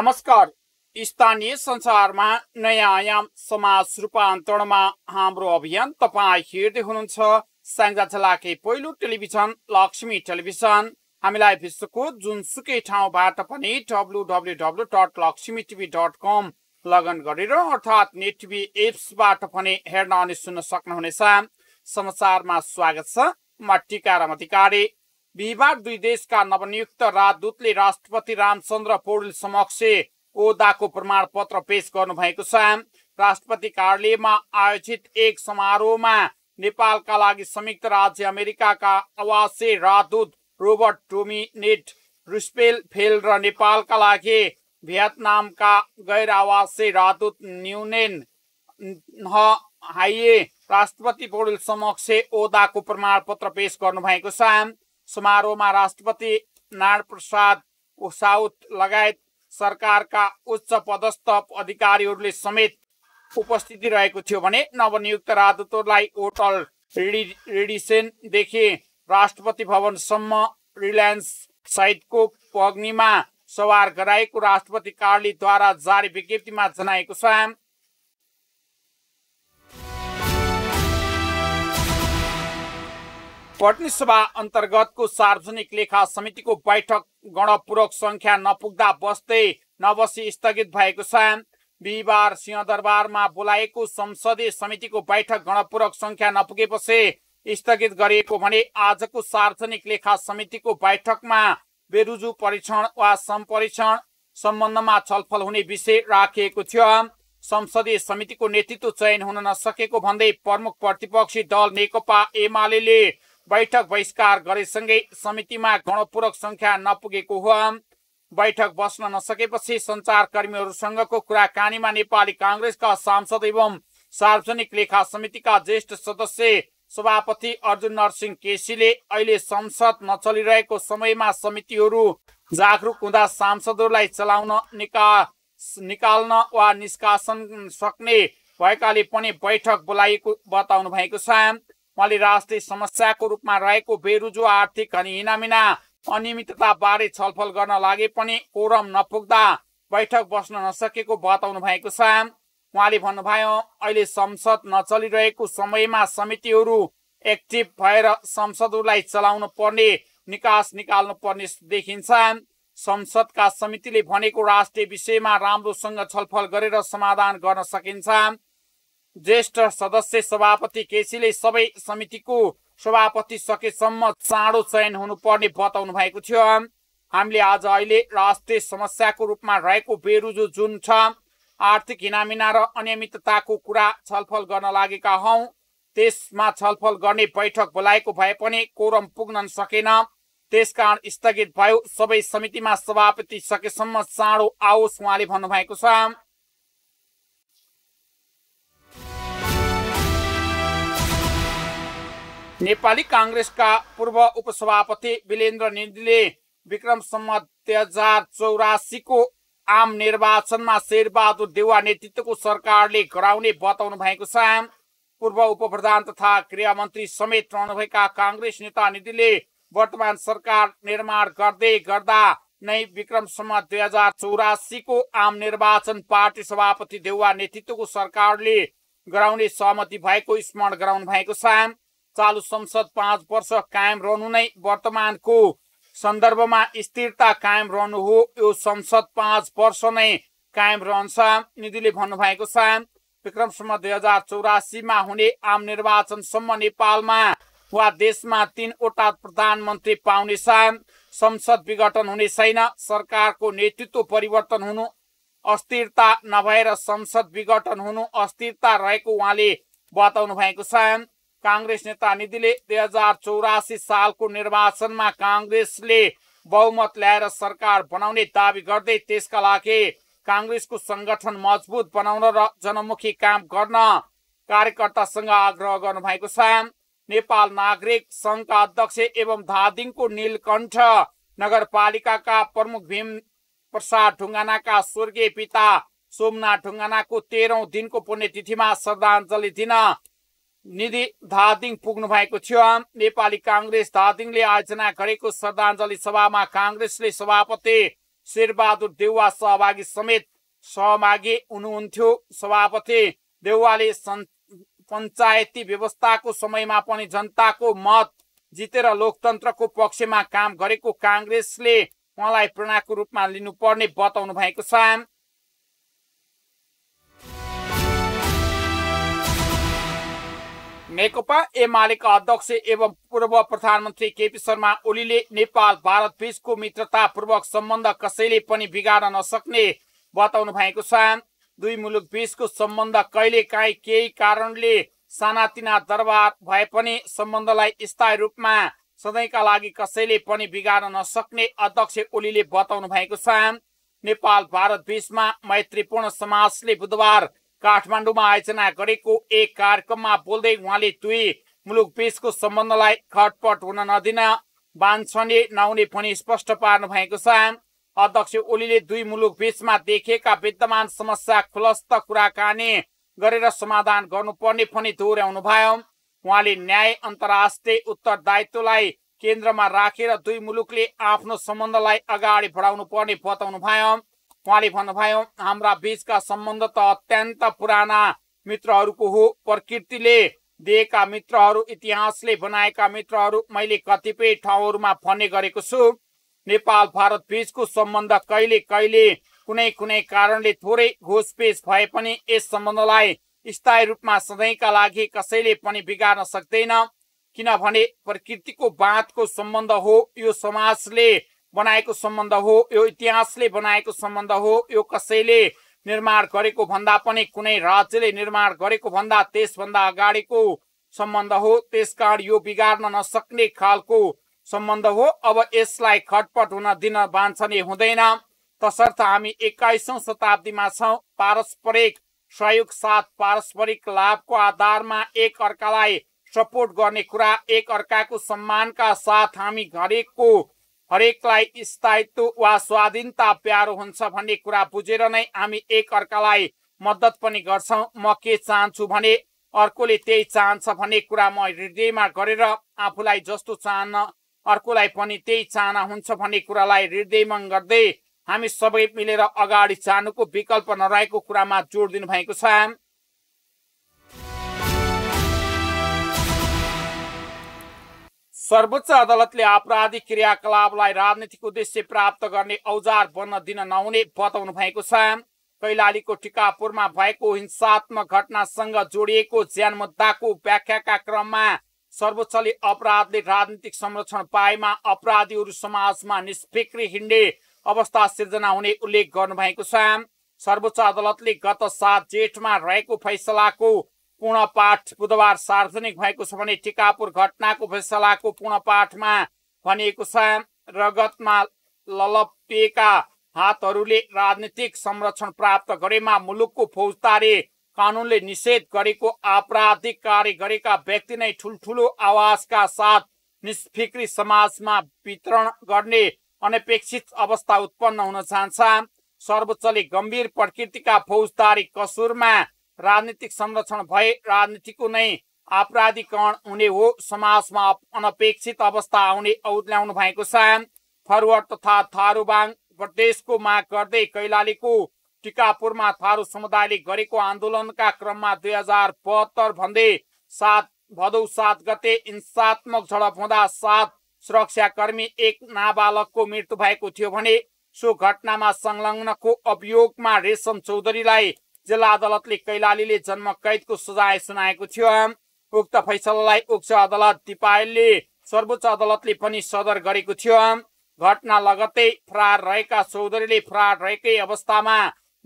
नमस्कार स्थानीय संसारमा नयाँ आयाम समाज रूपान्तरणमा हाम्रो अभियान तपाईँ हेर्दै हुनुहुन्छ साङ्जा जिल्लाकै पहिलो टेलिभिजन लक्ष्मी टेलिभिजन हामीलाई विश्वको जुनसुकै ठाउँबाट पनि W W W dot Laxmi TV dot com लगन गरेर अर्थात् नेट टिभी एप्सबाट पनि हेर्न अनि सुन्न सक्नुहुनेछ समाचारमा स्वागत छ म टिकाराम अधिकारी बिहिबार दुई देशका नवनियुक्त राजदूतले राष्ट्रपति रामचन्द्र पौडेल समक्ष ओदाको प्रमाण पत्र पेश गर्नुभएको छ राष्ट्रपति कार्यालयमा आयोजित एक समारोहमा नेपालका लागि संयुक्त राज्य अमेरिकाका आवासीय राजदूत रोबर्ट टोमिनेट रुस्पेल फेल र नेपालका लागि भियतनामका गैर आवासीय राजदूत न्युनेन हाइए राष्ट्रपति पौडेल समक्ष ओदाको प्रमाणपत्र पेश गर्नुभएको छ समारोहमा राष्ट्रपति नारायण प्रसाद लगायत सरकारका उच्च पदस्थ अधिकारीहरूले समेत उपस्थिति रहेको थियो भने नवनियुक्त राजदूतहरूलाई होटल रेडिसेनदेखि राष्ट्रपति भवनसम्म रिलायन्स सहितको पग्नीमा सवार गराएको राष्ट्रपति कार्यालयद्वारा जारी विज्ञप्तिमा जनाएको छ पटनी सभा अन्तर्गतको सार्वजनिक लेखा समितिको बैठक गणपूरक संख्या नपुग्दा बस्दै नबसी स्थगित भएको छ बिहिबार सिंहदरबारमा बोलाएको संसदीय समितिको बैठक गणपूरक संख्या नपुगेपछि स्थगित गरिएको भने आजको सार्वजनिक लेखा समितिको बैठकमा बेरुजु परीक्षण वा सम्परीक्षण सम्बन्धमा छलफल हुने विषय राखिएको थियो संसदीय समितिको नेतृत्व चयन हुन नसकेको भन्दै प्रमुख प्रतिपक्षी दल नेकपा एमाले बैठक बहिष्कार गरेसँगै समितिमा गणपूरक संख्या नपुगेको हो बैठक बस्न नसकेपछि कर्मीहरूसँगको कुराकानीमा नेपाली काङ्ग्रेसका सांसद एवं सार्वजनिक लेखा समितिका ज्येष्ठ सदस्य सभापति अर्जुन नरसिंह केसीले अहिले संसद नचलिरहेको समयमा समितिहरू जागरुक हुँदा सांसदहरूलाई चलाउन निका निकाल्न वा निष्कासन सक्ने भएकाले पनि बैठक बोलाइएको बताउनु भएको छ उहाँले राष्ट्रिय समस्याको रूपमा रहेको बेरुजो आर्थिक अनि हिनामिना अनियमितता बारे छलफल गर्न लागे पनि कोरम नपुग्दा बैठक बस्न नसकेको बताउनु भएको छ उहाँले भन्नुभयो अहिले संसद नचलिरहेको समयमा समितिहरू एक्टिभ भएर संसदहरूलाई चलाउनु पर्ने निकास निकाल्नु पर्ने देखिन्छ संसदका समितिले भनेको राष्ट्रिय विषयमा राम्रोसँग छलफल गरेर समाधान गर्न सकिन्छ ज्येष्ठ सदस्य सभापति केसीले सबै समितिको सभापति सकेसम्म चाँडो चयन हुनुपर्ने बताउनु भएको थियो हामीले आज अहिले राष्ट्रिय समस्याको रूपमा रहेको बेरुजो जुन छ आर्थिक हिनामिना र अनियमितताको कुरा छलफल गर्न लागेका हौ त्यसमा छलफल गर्ने बैठक बोलाएको भए पनि कोरम पुग्न सकेन त्यसकारण स्थगित भयो सबै समितिमा सभापति सकेसम्म चाँडो आओस् उहाँले भन्नुभएको छ नेपाली काङ्ग्रेसका पूर्व उपसभापति विलेन्द्र निन्दीले विक्रम सम्म दुई हजार चौरासीको आम निर्वाचनमा शेरबहादुर देउवा नेतृत्वको सरकारले गराउने बताउनु भएको छ पूर्व उप प्रधान तथा मन्त्री समेत रहनुभएका काङ्ग्रेस नेता निधिले वर्तमान सरकार निर्माण गर्दै गर्दा नै विक्रम सम्म दुई हजार चौरासीको आम निर्वाचन पार्टी सभापति देउवा नेतृत्वको सरकारले गराउने सहमति भएको स्मरण गराउनु भएको छ चालु संसद पाँच वर्ष कायम रहनु नै वर्तमानको सन्दर्भमा स्थिरता कायम रहनु हो यो संसद पाँच वर्ष नै कायम रहन्छ निधिले भन्नुभएको छ विक्रमसम्म दुई हजार चौरासीमा हुने आम निर्वाचनसम्म नेपालमा वा देशमा तीनवटा प्रधानमन्त्री पाउने संसद विघटन हुने छैन सरकारको नेतृत्व परिवर्तन हुनु अस्थिरता नभएर संसद विघटन हुनु अस्थिरता रहेको उहाँले बताउनु भएको छ काङ्ग्रेस नेता निधिले दुई हजार चौरासी सालको निर्वाचनमा काङ्ग्रेसले बहुमत ल्याएर सरकार बनाउने दावी गर्दै त्यसका लागि काङ्ग्रेसको सङ्गठन मजबुत बनाउन र जनमुखी काम गर्न कार्यकर्तासँग आग्रह गर्नुभएको छ नेपाल नागरिक सङ्घका अध्यक्ष एवं धादिङको नीलकण्ठ नगरपालिकाका प्रमुख भीम प्रसाद ढुङ्गानाका स्वर्गीय पिता सोमनाथ ढुङ्गानाको तेह्रौँ दिनको पुण्यतिथिमा श्रद्धाञ्जली दिन निधि धादिङ पुग्नु भएको थियो नेपाली काङ्ग्रेस धादिङले आयोजना गरेको श्रद्धाञ्जली सभामा काङ्ग्रेसले सभापति शेरबहादुर देउवा सहभागी समेत सहभागी हुनुहुन्थ्यो सभापति देउवाले पञ्चायती व्यवस्थाको समयमा पनि जनताको मत जितेर लोकतन्त्रको पक्षमा काम गरेको काङ्ग्रेसले उहाँलाई प्रेरणाको रूपमा लिनुपर्ने बताउनु भएको छ नेकपा एमालेका अध्यक्ष एवं पूर्व प्रधानमन्त्री केपी शर्मा ओलीले नेपाल भारत बीचको मित्रतापूर्वक सम्बन्ध कसैले पनि बिगार्न नसक्ने बताउनु भएको छ दुई मुलुक बीचको सम्बन्ध कहिलेकाहीँ केही कारणले सानातिना दरबार भए पनि सम्बन्धलाई स्थायी रूपमा सधैँका लागि कसैले पनि बिगार्न नसक्ने अध्यक्ष ओलीले बताउनु भएको छ नेपाल भारत बीचमा मैत्रीपूर्ण समाजले बुधबार काठमाडौँमा आयोजना गरेको एक कार्यक्रममा बोल्दै उहाँले दुई मुलुक बीचको सम्बन्धलाई खटपट हुन नदिन बान्छने नहुने पनि स्पष्ट पार्नु भएको छ अध्यक्ष ओलीले दुई मुलुक बीचमा देखिएका विद्यमान समस्या खुलस्त कुराकानी गरेर समाधान गर्नुपर्ने पनि दोहोऱ्याउनु भयो उहाँले न्याय अन्तर्राष्ट्रिय उत्तरदायित्वलाई केन्द्रमा राखेर दुई मुलुकले आफ्नो सम्बन्धलाई अगाडि बढाउनु पर्ने बताउनु भयो उहाँले भन्नुभयो हाम्रा बीचका सम्बन्ध त अत्यन्त पुराना मित्रहरूको हो प्रकृतिले दिएका मित्रहरू इतिहासले बनाएका मित्रहरू मैले कतिपय ठाउँहरूमा भन्ने गरेको छु नेपाल भारत बीचको सम्बन्ध कहिले कहिले कुनै कुनै कारणले थोरै घोषपेस भए पनि यस सम्बन्धलाई स्थायी रूपमा सधैँका लागि कसैले पनि बिगार्न सक्दैन किनभने प्रकृतिको बाँधको सम्बन्ध हो यो समाजले बनाएको सम्बन्ध हो यो इतिहासले बनाएको सम्बन्ध हो यो कसैले निर्माण गरेको भन्दा पनि कुनै राज्यले निर्माण गरेको भन्दा त्यसभन्दा अगाडिको सम्बन्ध हो त्यस यो बिगार्न नसक्ने खालको सम्बन्ध हो अब यसलाई खटपट हुन दिन बाँच्छने हुँदैन तसर्थ हामी एक्काइसौँ शताब्दीमा छौँ पारस्परिक सहयोग साथ पारस्परिक लाभको आधारमा एक अर्कालाई सपोर्ट गर्ने कुरा एक अर्काको सम्मानका साथ हामी घरेको हरेकलाई स्थायित्व वा स्वाधीनता प्यारो हुन्छ भन्ने कुरा बुझेर नै हामी एक अर्कालाई मद्दत पनि गर्छौँ म के चाहन्छु भने अर्कोले त्यही चाहन्छ भन्ने कुरा म हृदयमा गरेर आफूलाई जस्तो चाहन्न अर्कोलाई पनि त्यही चाहना हुन्छ भन्ने कुरालाई हृदयमा गर्दै हामी सबै मिलेर अगाडि जानुको विकल्प नरहेको कुरामा जोड दिनु भएको छ सर्वोच्च अदालतले आपराधिक क्रियाकलापलाई राजनीतिक उद्देश्य प्राप्त गर्ने औजार बन्न दिन नहुने बताउनु भएको छ कैलालीको टिकापुरमा भएको हिंसात्मक घटनासँग जोडिएको ज्यान मुद्दाको व्याख्याका क्रममा सर्वोच्चले अपराधले राजनीतिक संरक्षण पाएमा अपराधीहरू समाजमा निष्फिक्री हिँड्ने अवस्था सिर्जना हुने उल्लेख गर्नुभएको छ सर्वोच्च अदालतले गत सात जेठमा रहेको फैसलाको पूर्ण पाठ बुधबार सार्वजनिक भएको छ भने टिकापुर घटनाको फैसलाको पूर्ण पाठमा भनिएको छ रगतमा ललपिएका हातहरूले राजनीतिक संरक्षण प्राप्त गरेमा मुलुकको फौजदारी कानूनले निषेध गरेको आपराधिक कार्य गरेका व्यक्ति नै ठुल्ठुलो आवाजका साथ निष्फिक्री समाजमा वितरण गर्ने अनपेक्षित अवस्था उत्पन्न हुन जान्छ सर्वोच्चले गम्भीर प्रकृतिका फौजदारी कसुरमा राजनीतिक संरक्षण भए राजनीतिको नै आपराधिकरण हुने हो समाजमा अनपेक्षित अवस्था आउने औल्याउनु भएको छ फरवर्ड तथा थारूबाङ प्रदेशको माग गर्दै कैलालीको टिकापुरमा थारू समुदायले गरेको आन्दोलनका क्रममा दुई हजार बहत्तर भन्दै सात भदौ सात गते हिंसात्मक झडप हुँदा सात सुरक्षाकर्मी एक नाबालकको मृत्यु भएको थियो भने सो घटनामा संलग्नको अभियोगमा रेशम चौधरीलाई जिल्ला अदालतले कैलालीले जन्म कैदको सजाय सुनाएको थियो उक्त फैसलालाई उच्च अदालत दिपायलले सर्वोच्च अदालतले पनि सदर गरेको थियो घटना लगत्तै फरार रहेका चौधरीले फरार रहेकै अवस्थामा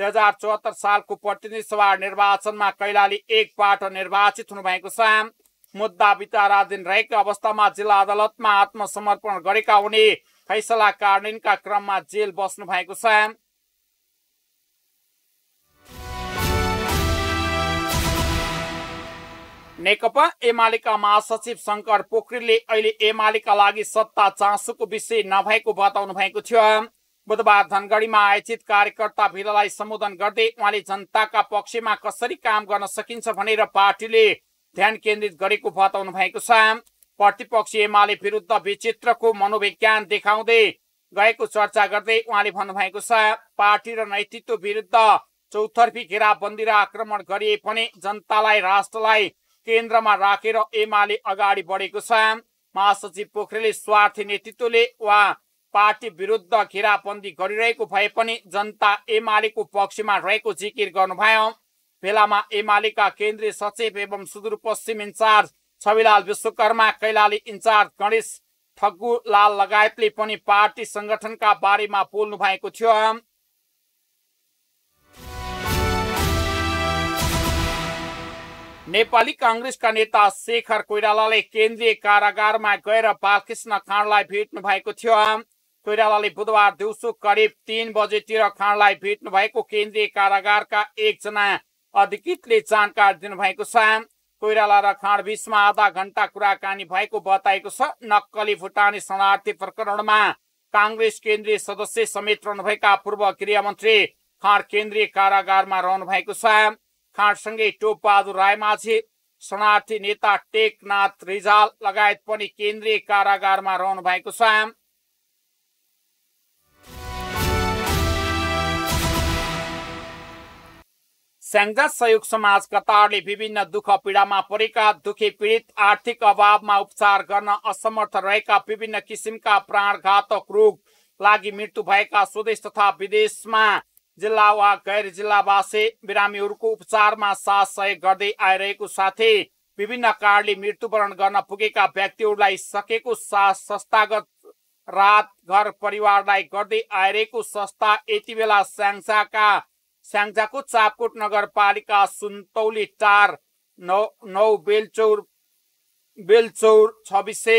दुई हजार चौहत्तर सालको प्रतिनिधि सभा निर्वाचनमा कैलाली एक पाठ निर्वाचित हुनुभएको छ मुद्दा विचाराधीन रहेको अवस्थामा जिल्ला अदालतमा आत्मसमर्पण गरेका उनी फैसला कार्यान्वयनका क्रममा जेल बस्नु भएको छ नेकपा एमालेका महासचिव शङ्कर पोखरेलले अहिले एमालेका लागि सत्ता चासोको विषय नभएको बताउनु भएको थियो बुधबार धनगढीमा आयोजित कार्यकर्ता भिडलाई सम्बोधन गर्दै उहाँले जनताका पक्षमा कसरी काम गर्न सकिन्छ भनेर पार्टीले ध्यान केन्द्रित गरेको बताउनु भएको छ प्रतिपक्ष एमाले विरुद्ध विचित्रको मनोविज्ञान देखाउँदै गएको चर्चा गर्दै उहाँले भन्नुभएको छ पार्टी र नेतृत्व विरुद्ध चौतर्फी घेराबन्दी र आक्रमण गरिए पनि जनतालाई राष्ट्रलाई केन्द्रमा राखेर एमाले अगाडि बढेको छ महासचिव पोखरेलले स्वार्थी नेतृत्वले वा पार्टी विरुद्ध घेराबन्दी गरिरहेको भए पनि जनता एमालेको पक्षमा रहेको जिकिर गर्नुभयो भेलामा एमालेका केन्द्रीय सचिव एवं सुदूरपश्चिम इन्चार्ज छविलाल विश्वकर्मा कैलाली इन्चार्ज गणेश ठगुलाल लगायतले पनि पार्टी संगठनका बारेमा बोल्नु भएको थियो नेपाली काङ्ग्रेसका नेता शेखर कोइरालाले केन्द्रीय कारागारमा गएर बालकृष्ण खाँडलाई भेट्नु भएको थियो कोइरालाले बुधबार दिउँसो करिब तिन बजेतिर खाँडलाई भेट्नु भएको केन्द्रीय कारागारका एकजना अधिकृतले जानकारी दिनुभएको छ कोइराला र खाँड बिचमा आधा घण्टा कुराकानी भएको बताएको छ नक्कली भुटानी शरणार्थी प्रकरणमा काङ्ग्रेस केन्द्रीय सदस्य समेत रहनुभएका पूर्व गृहमन्त्री खाँड केन्द्रीय कारागारमा रहनु भएको छ खाँडसँगै टोपबहादुर रायमाझी शरणार्थी नेता टेकनाथ रिजाल लगायत पनि केन्द्रीय कारागारमा रहनु भएको छ स्याङ्जा सहयोग समाज कतारले विभिन्न दुःख पीडामा परेका दुखी पीडित आर्थिक अभावमा उपचार गर्न असमर्थ रहेका विभिन्न किसिमका प्राणघातक रोग लागि मृत्यु भएका स्वदेश तथा विदेशमा जिल्ला वा गैर जिल्लावासी बिरामीहरूको उपचारमा साथ सहयोग गर्दै आइरहेको साथै विभिन्न कारणले मृत्युवरण गर्न पुगेका व्यक्तिहरूलाई सकेको साथ संस्थागत रात घर परिवारलाई गर्दै आइरहेको संस्था यति बेला स्याङ्जाका स्याङ्जाको चापकोट नगरपालिका सुन्तौली टार नौ नौ बेलचौर बेलचौर छविसे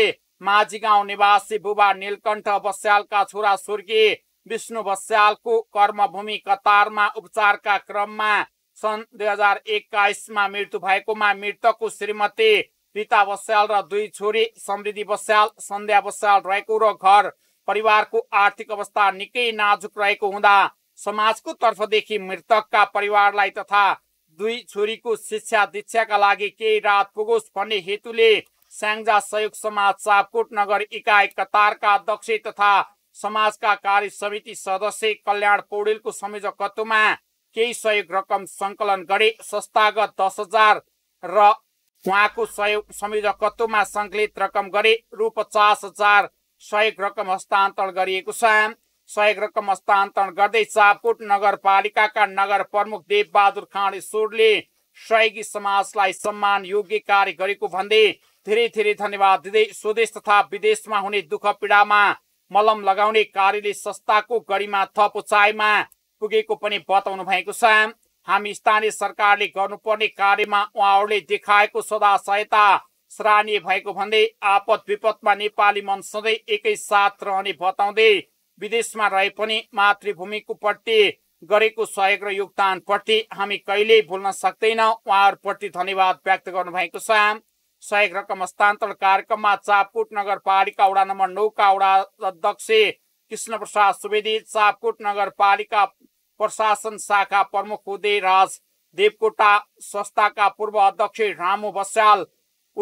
माझी गाउँ निवासी बुबा नीलकण्ठ बस्यालका छोरा स्वर्गीय विष्णु भस्यालको कर्मभूमि कतारमा उपचारका क्रममा सन् दुई हजार एक्काइसमा मृत्यु भएकोमा मृतकको श्रीमती रिता बस्याल र दुई छोरी समृद्धि बस्याल सन्ध्या बस्याल रहेको र घर परिवारको आर्थिक अवस्था निकै नाजुक रहेको हुँदा समाजको तर्फदेखि मृतकका परिवारलाई तथा दुई छोरीको शिक्षा दीक्षाका लागि केही रात पुगोस् भन्ने हेतुले स्याङ्जा सहयोग समाज सापकोट नगर इकाइ कतारका अध्यक्ष तथा समाजका कार्य समिति सदस्य कल्याण पौडेलको संयोजकत्वमा केही सहयोग रकम संकलन गरे संस्थागत दस हजार र उहाँको सहयोग संयोजकत्वमा सङ्कलित रकम गरे रु पचास हजार सहयोग रकम हस्तान्तरण गरिएको छ सहयोग रकम हस्तान्तरण गर्दै चापकोट नगरपालिकाका नगर प्रमुख देवबहादुर खाँड ईश्वरले सहयोगी समाजलाई सम्मान योग्य कार्य गरेको भन्दै धेरै धेरै धन्यवाद दिँदै स्वदेश तथा विदेशमा हुने दुःख पीडामा मलम लगाउने कार्यले संस्थाको गरिमा थप उचाइमा पुगेको पनि बताउनु भएको छ हामी स्थानीय सरकारले गर्नुपर्ने कार्यमा उहाँहरूले देखाएको सदा सहायता सराहनीय भएको भन्दै आपत विपदमा नेपाली मन सधैँ एकै साथ रहने बताउँदै विदेशमा रहे पनि मातृभूमिको प्रति गरेको सहयोग र योगदान प्रति हामी कहिल्यै भुल्न सक्दैनौँ उहाँहरूप्रति धन्यवाद व्यक्त गर्नुभएको छ सहायक रकम हस्तान्तरण कार्यक्रममा चापकोट नगरपालिका वडा नम्बर नौका वडा अध्यक्ष कृष्ण प्रसाद सुवेदी चापकोट नगरपालिका प्रशासन शाखा प्रमुख उदय राज देवकोटा संस्थाका पूर्व अध्यक्ष रामु बस्याल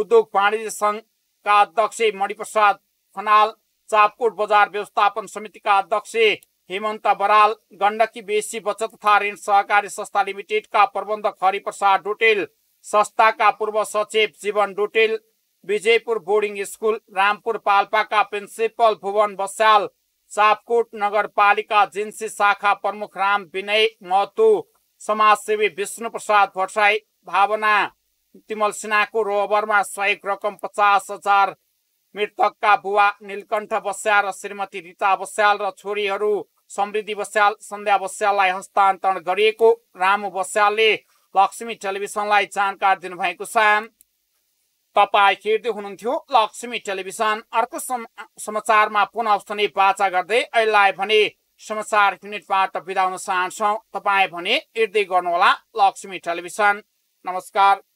उद्योग वाणिज्य सङ्घका अध्यक्ष मणिप्रसाद खनाल चापकोट बजार व्यवस्थापन समितिका अध्यक्ष हेमन्त बराल गण्डकी बेसी बचत तथा ऋण सहकारी संस्था लिमिटेडका प्रबन्धक हरिप्रसाद डोटेल संस्थाका पूर्व सचिव जीवन डुटेल विजयपुर बोर्डिङ स्कुल रामपुर पाल्पाका प्रिन्सिपल भुवन बस्याल सापकोट नगरपालिका जिन्सी शाखा प्रमुख राम विनय महतो समाजसेवी विष्णु प्रसाद भट्टराई भावना तिमल सिन्हाको रोबरमा सहयोग रकम पचास हजार मृतकका बुवा निलकण्ठ बस्याल र श्रीमती रिता बस्याल र छोरीहरू समृद्धि बस्याल सन्ध्या बस्याललाई हस्तान्तरण गरिएको रामु बस्यालले लक्ष्मी टेलिभिजनलाई जानकार दिनुभएको छ तपाईँ हेर्दै हुनुहुन्थ्यो लक्ष्मी टेलिभिजन अर्को समाचारमा पुनः आउने बाचा गर्दै अहिले भने समाचार युनिटबाट बिदा हुन चाहन्छौ तपाईँ भने हेर्दै गर्नुहोला लक्ष्मी टेलिभिजन नमस्कार